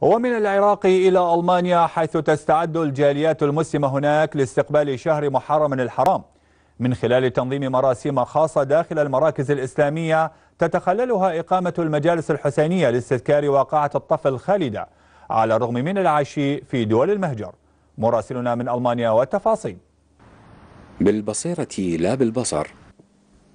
ومن العراق إلى ألمانيا حيث تستعد الجاليات المسلمة هناك لاستقبال شهر محرم الحرام من خلال تنظيم مراسم خاصة داخل المراكز الإسلامية تتخللها إقامة المجالس الحسينية لاستذكار واقعة الطفل الخالدة على الرغم من العشي في دول المهجر مراسلنا من ألمانيا والتفاصيل بالبصيرة لا بالبصر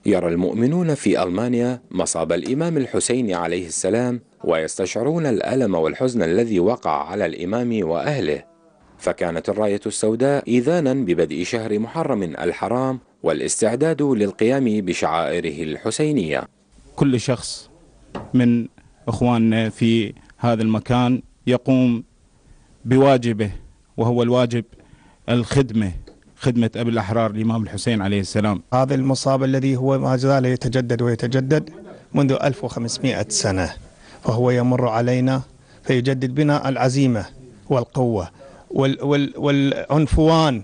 يرى المؤمنون في ألمانيا مصاب الإمام الحسين عليه السلام ويستشعرون الألم والحزن الذي وقع على الإمام وأهله فكانت الراية السوداء إذانا ببدء شهر محرم الحرام والاستعداد للقيام بشعائره الحسينية كل شخص من أخواننا في هذا المكان يقوم بواجبه وهو الواجب الخدمة خدمة أبي الأحرار الإمام الحسين عليه السلام هذا المصاب الذي هو ما زال يتجدد ويتجدد منذ 1500 سنة فهو يمر علينا فيجدد بنا العزيمة والقوة وال وال والعنفوان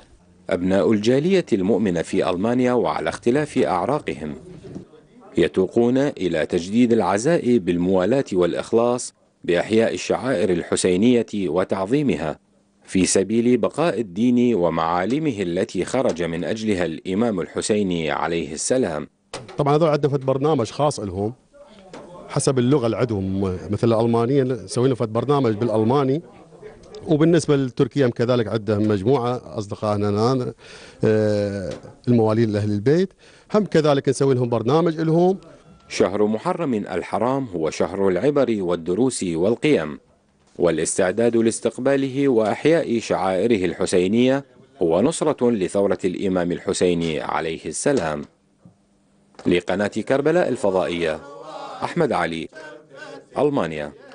أبناء الجالية المؤمنة في ألمانيا وعلى اختلاف أعراقهم يتوقون إلى تجديد العزاء بالموالاة والإخلاص بإحياء الشعائر الحسينية وتعظيمها في سبيل بقاء الدين ومعالمه التي خرج من أجلها الإمام الحسيني عليه السلام طبعا هذول عندنا برنامج خاص لهم حسب اللغه اللي عندهم مثل الالمانيه نسوي لهم برنامج بالالماني وبالنسبه لتركيا كذلك عندهم مجموعه اصدقائنا هنا آه، الموالين لاهل البيت هم كذلك نسوي لهم برنامج لهم شهر محرم الحرام هو شهر العبر والدروس والقيم والاستعداد لاستقباله واحياء شعائره الحسينيه هو نصره لثوره الامام الحسين عليه السلام لقناه كربلاء الفضائيه أحمد علي ألمانيا